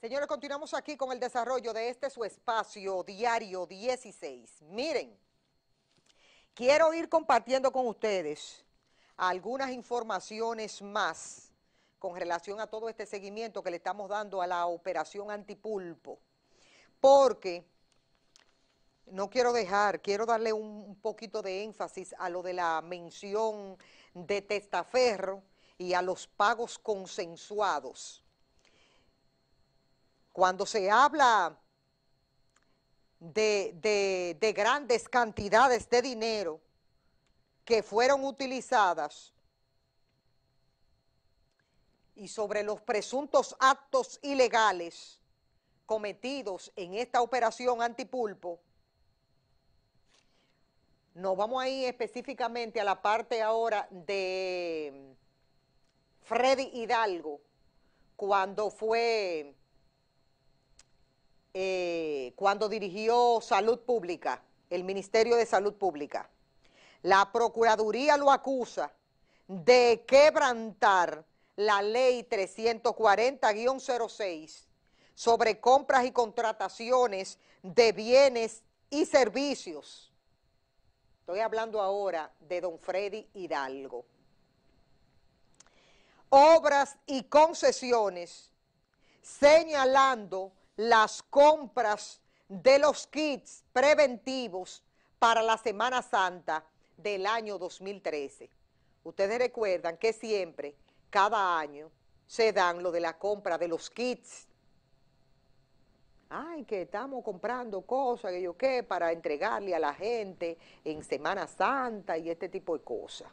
Señores, continuamos aquí con el desarrollo de este su espacio diario 16. Miren, quiero ir compartiendo con ustedes algunas informaciones más con relación a todo este seguimiento que le estamos dando a la operación antipulpo, porque no quiero dejar, quiero darle un poquito de énfasis a lo de la mención de testaferro y a los pagos consensuados cuando se habla de, grandes cantidades de dinero que fueron utilizadas y sobre los presuntos actos ilegales cometidos en esta operación antipulpo, nos vamos a ir específicamente a la parte ahora de Freddy Hidalgo, cuando fue eh, cuando dirigió Salud Pública, el Ministerio de Salud Pública. La Procuraduría lo acusa de quebrantar la ley 340-06 sobre compras y contrataciones de bienes y servicios. Estoy hablando ahora de don Freddy Hidalgo. Obras y concesiones señalando las compras de los kits preventivos para la Semana Santa del año 2013. Ustedes recuerdan que siempre, cada año, se dan lo de la compra de los kits. Ay, que estamos comprando cosas, que yo qué, para entregarle a la gente en Semana Santa y este tipo de cosas.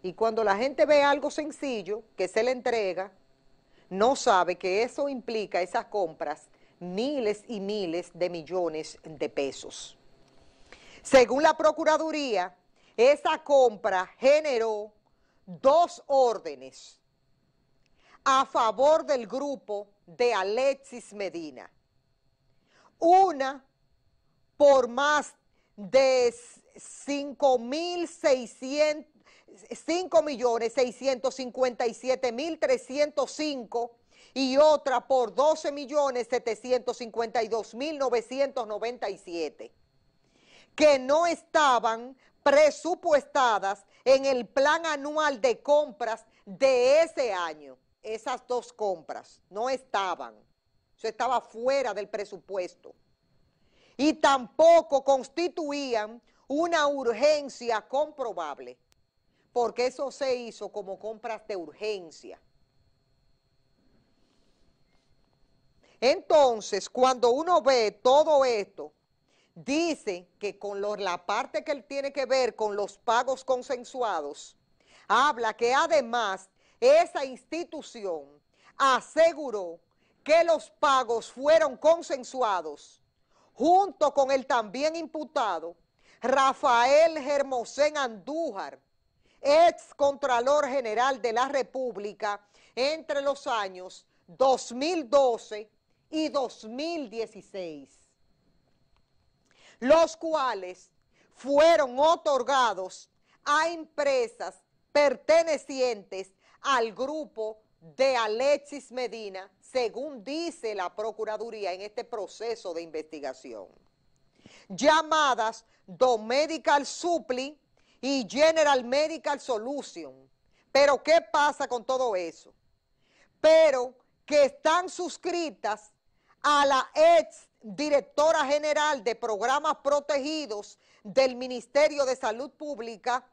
Y cuando la gente ve algo sencillo que se le entrega, no sabe que eso implica, esas compras, miles y miles de millones de pesos. Según la Procuraduría, esa compra generó dos órdenes a favor del grupo de Alexis Medina. Una por más de 5.657.305 millones y otra por $12.752.997, que no estaban presupuestadas en el plan anual de compras de ese año. Esas dos compras no estaban. Eso estaba fuera del presupuesto. Y tampoco constituían una urgencia comprobable, porque eso se hizo como compras de urgencia. Entonces, cuando uno ve todo esto, dice que con la parte que él tiene que ver con los pagos consensuados, habla que además esa institución aseguró que los pagos fueron consensuados junto con el también imputado Rafael Germosén Andújar, ex Contralor General de la República, entre los años 2012 y 2016, los cuales fueron otorgados a empresas pertenecientes al grupo de Alexis Medina, según dice la Procuraduría en este proceso de investigación. Llamadas Domedical Supply y General Medical Solution. Pero ¿qué pasa con todo eso? Pero que están suscritas a la ex directora general de programas protegidos del Ministerio de Salud Pública,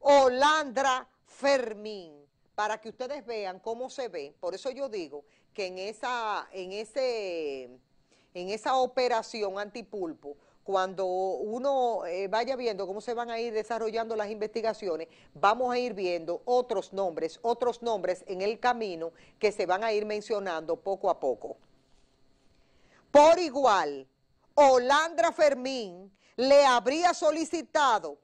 Olandra Fermín, para que ustedes vean cómo se ve. Por eso yo digo que en esa, en ese, en esa operación antipulpo, cuando uno eh, vaya viendo cómo se van a ir desarrollando las investigaciones, vamos a ir viendo otros nombres, otros nombres en el camino que se van a ir mencionando poco a poco por igual, Holandra Fermín le habría solicitado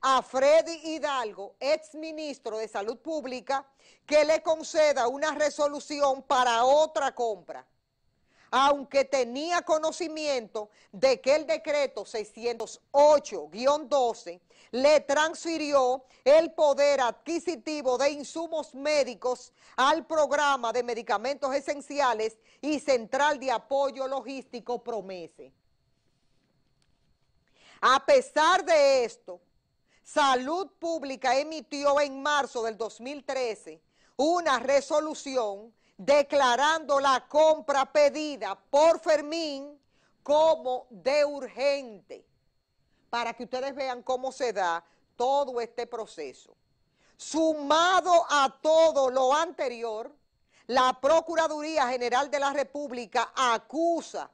a Freddy Hidalgo, ex ministro de Salud Pública, que le conceda una resolución para otra compra aunque tenía conocimiento de que el decreto 608-12 le transfirió el poder adquisitivo de insumos médicos al programa de medicamentos esenciales y central de apoyo logístico Promese. A pesar de esto, Salud Pública emitió en marzo del 2013 una resolución declarando la compra pedida por Fermín como de urgente, para que ustedes vean cómo se da todo este proceso. Sumado a todo lo anterior, la Procuraduría General de la República acusa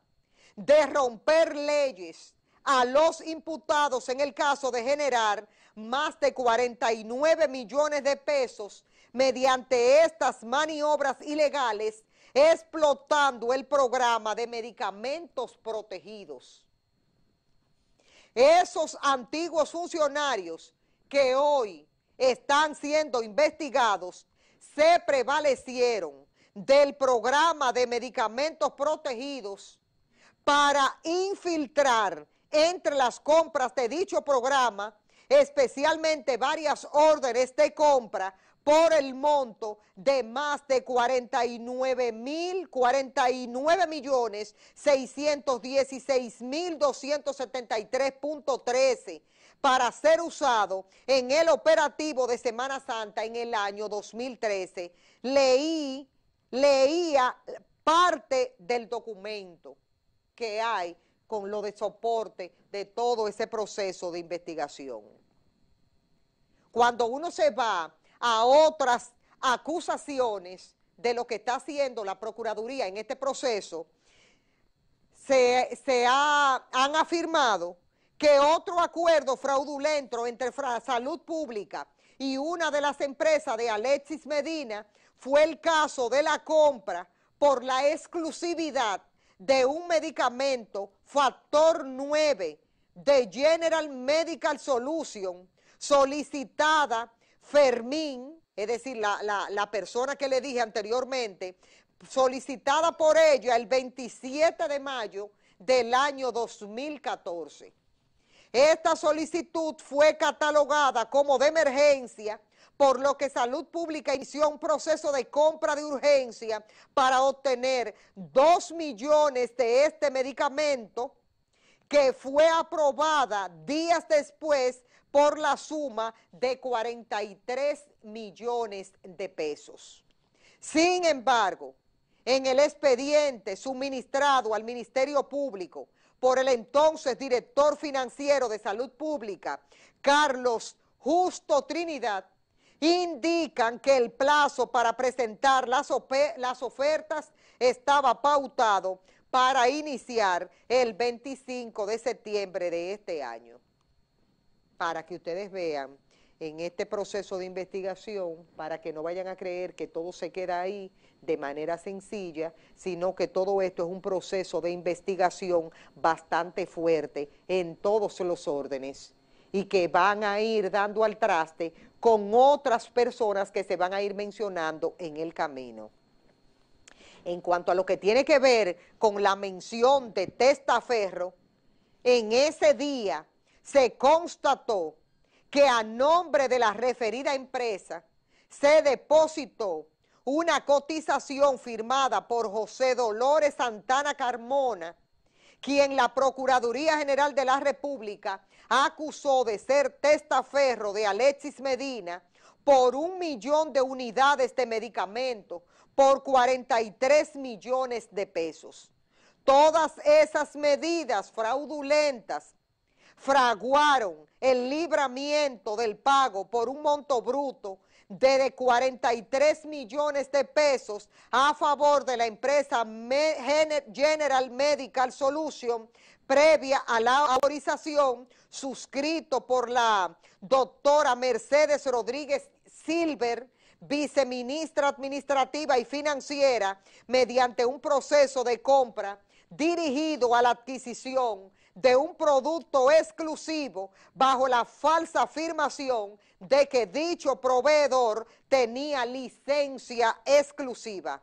de romper leyes a los imputados en el caso de generar más de 49 millones de pesos mediante estas maniobras ilegales, explotando el programa de medicamentos protegidos. Esos antiguos funcionarios que hoy están siendo investigados se prevalecieron del programa de medicamentos protegidos para infiltrar entre las compras de dicho programa, especialmente varias órdenes de compra por el monto de más de 49 mil, millones 616 para ser usado en el operativo de Semana Santa en el año 2013. Leí, leía parte del documento que hay con lo de soporte de todo ese proceso de investigación. Cuando uno se va a otras acusaciones de lo que está haciendo la Procuraduría en este proceso, se, han afirmado que otro acuerdo fraudulento entre Salud Pública y una de las empresas de Alexis Medina fue el caso de la compra por la exclusividad de un medicamento factor 9 de General Medical Solution solicitada Fermín, es decir, la, persona que le dije anteriormente, solicitada por ella el 27 de mayo del año 2014. Esta solicitud fue catalogada como de emergencia, por lo que Salud Pública inició un proceso de compra de urgencia para obtener 2 millones de este medicamento que fue aprobada días después por la suma de 43 millones de pesos. Sin embargo, en el expediente suministrado al Ministerio Público por el entonces director financiero de Salud Pública, Carlos Justo Trinidad, indican que el plazo para presentar las, ofertas estaba pautado para iniciar el 25 de septiembre de este año para que ustedes vean en este proceso de investigación para que no vayan a creer que todo se queda ahí de manera sencilla, sino que todo esto es un proceso de investigación bastante fuerte en todos los órdenes y que van a ir dando al traste con otras personas que se van a ir mencionando en el camino. En cuanto a lo que tiene que ver con la mención de Testaferro, en ese día se constató que a nombre de la referida empresa se depositó una cotización firmada por José Dolores Santana Carmona, quien la Procuraduría General de la República acusó de ser testaferro de Alexis Medina por un millón de unidades de medicamento por 43 millones de pesos. Todas esas medidas fraudulentas fraguaron el libramiento del pago por un monto bruto de 43 millones de pesos a favor de la empresa General Medical Solution previa a la autorización suscrito por la doctora Mercedes Rodríguez Silver, viceministra administrativa y financiera, mediante un proceso de compra dirigido a la adquisición de un producto exclusivo bajo la falsa afirmación de que dicho proveedor tenía licencia exclusiva,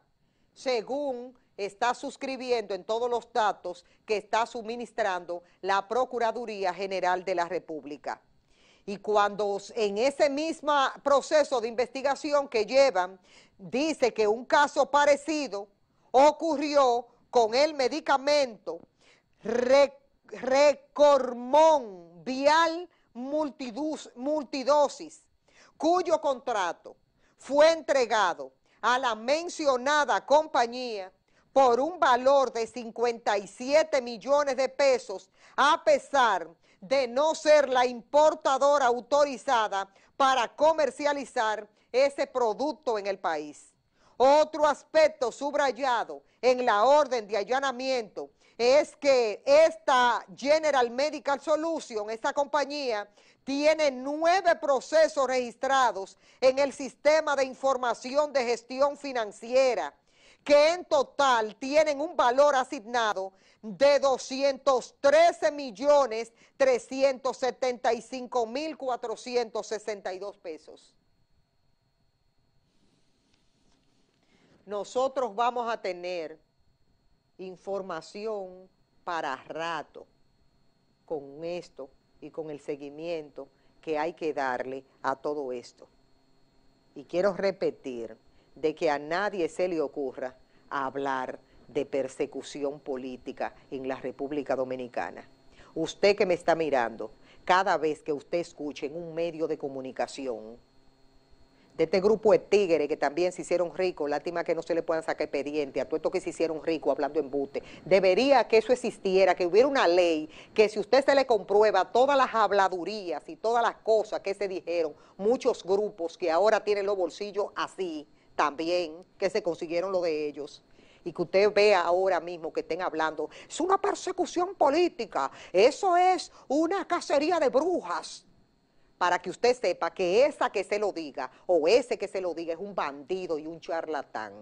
según está suscribiendo en todos los datos que está suministrando la Procuraduría General de la República. Y cuando en ese mismo proceso de investigación que llevan, dice que un caso parecido ocurrió con el medicamento Recormón Vial Multidosis, cuyo contrato fue entregado a la mencionada compañía por un valor de 57 millones de pesos, a pesar de no ser la importadora autorizada para comercializar ese producto en el país. Otro aspecto subrayado en la orden de allanamiento es que esta General Medical Solution, esta compañía, tiene nueve procesos registrados en el sistema de información de gestión financiera, que en total tienen un valor asignado de 213.375.462 millones pesos. Nosotros vamos a tener información para rato con esto y con el seguimiento que hay que darle a todo esto. Y quiero repetir de que a nadie se le ocurra hablar de persecución política en la República Dominicana. Usted que me está mirando, cada vez que usted escuche en un medio de comunicación, de este grupo de tigres que también se hicieron ricos, lástima que no se le puedan sacar expediente, a todo esto que se hicieron ricos hablando en bote, Debería que eso existiera, que hubiera una ley que si usted se le comprueba todas las habladurías y todas las cosas que se dijeron, muchos grupos que ahora tienen los bolsillos así, también, que se consiguieron lo de ellos y que usted vea ahora mismo que estén hablando, es una persecución política, eso es una cacería de brujas para que usted sepa que esa que se lo diga o ese que se lo diga es un bandido y un charlatán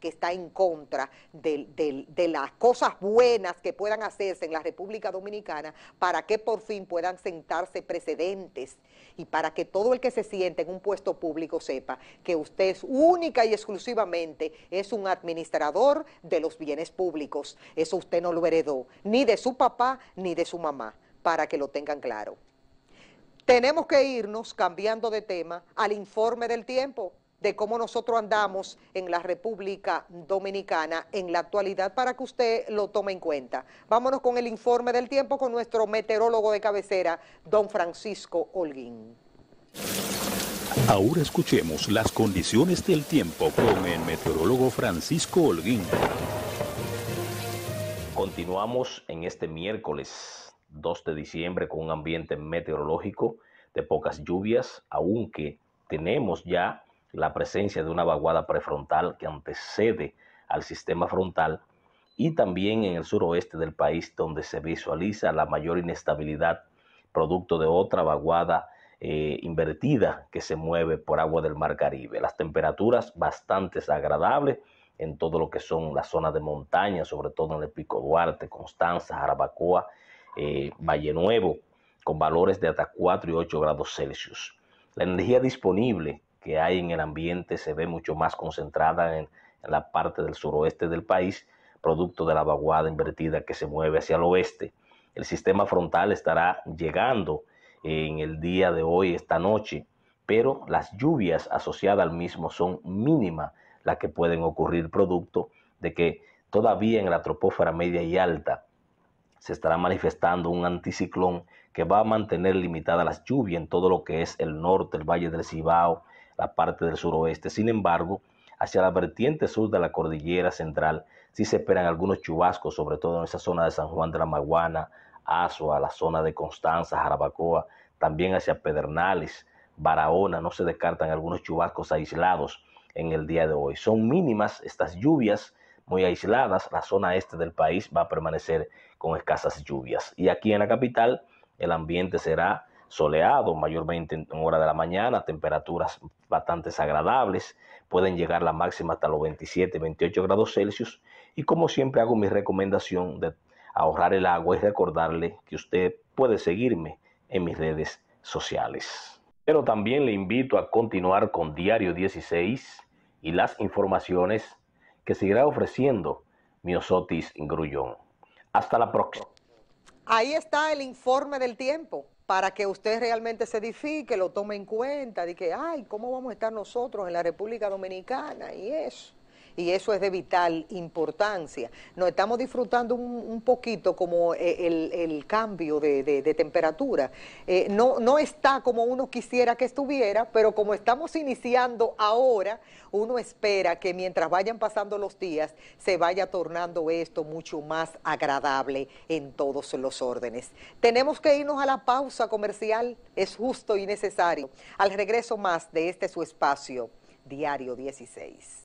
que está en contra de, las cosas buenas que puedan hacerse en la República Dominicana para que por fin puedan sentarse precedentes y para que todo el que se siente en un puesto público sepa que usted es única y exclusivamente es un administrador de los bienes públicos. Eso usted no lo heredó, ni de su papá ni de su mamá, para que lo tengan claro tenemos que irnos, cambiando de tema, al informe del tiempo de cómo nosotros andamos en la República Dominicana en la actualidad para que usted lo tome en cuenta. Vámonos con el informe del tiempo con nuestro meteorólogo de cabecera, don Francisco Holguín. Ahora escuchemos las condiciones del tiempo con el meteorólogo Francisco Holguín. Continuamos en este miércoles 2 de diciembre con un ambiente meteorológico de pocas lluvias, aunque tenemos ya la presencia de una vaguada prefrontal que antecede al sistema frontal y también en el suroeste del país donde se visualiza la mayor inestabilidad producto de otra vaguada eh, invertida que se mueve por agua del Mar Caribe. Las temperaturas bastante agradables en todo lo que son las zonas de montaña, sobre todo en el Pico Duarte, Constanza, Jarabacoa eh, Valle Nuevo, con valores de hasta 4 y 8 grados Celsius. La energía disponible que hay en el ambiente se ve mucho más concentrada en, la parte del suroeste del país, producto de la vaguada invertida que se mueve hacia el oeste. El sistema frontal estará llegando eh, en el día de hoy, esta noche, pero las lluvias asociadas al mismo son mínimas las que pueden ocurrir producto de que todavía en la tropósfera media y alta se estará manifestando un anticiclón que va a mantener limitada las lluvias en todo lo que es el norte, el Valle del Cibao, la parte del suroeste. Sin embargo, hacia la vertiente sur de la cordillera central sí se esperan algunos chubascos, sobre todo en esa zona de San Juan de la Maguana, Azua, la zona de Constanza, Jarabacoa, también hacia Pedernales, Barahona, no se descartan algunos chubascos aislados en el día de hoy. Son mínimas estas lluvias muy aisladas, la zona este del país va a permanecer con escasas lluvias. Y aquí en la capital el ambiente será soleado, mayormente en hora de la mañana, temperaturas bastante agradables, pueden llegar la máxima hasta los 27, 28 grados Celsius. Y como siempre hago mi recomendación de ahorrar el agua y recordarle que usted puede seguirme en mis redes sociales. Pero también le invito a continuar con Diario 16 y las informaciones que seguirá ofreciendo Miosotis Grullón. Hasta la próxima. Ahí está el informe del tiempo para que usted realmente se edifique, lo tome en cuenta, de que, ay, ¿cómo vamos a estar nosotros en la República Dominicana? Y eso y eso es de vital importancia. Nos estamos disfrutando un, poquito como eh, el, cambio de, temperatura. Eh, no, no está como uno quisiera que estuviera, pero como estamos iniciando ahora, uno espera que mientras vayan pasando los días se vaya tornando esto mucho más agradable en todos los órdenes. Tenemos que irnos a la pausa comercial, es justo y necesario. Al regreso más de este su espacio, Diario 16.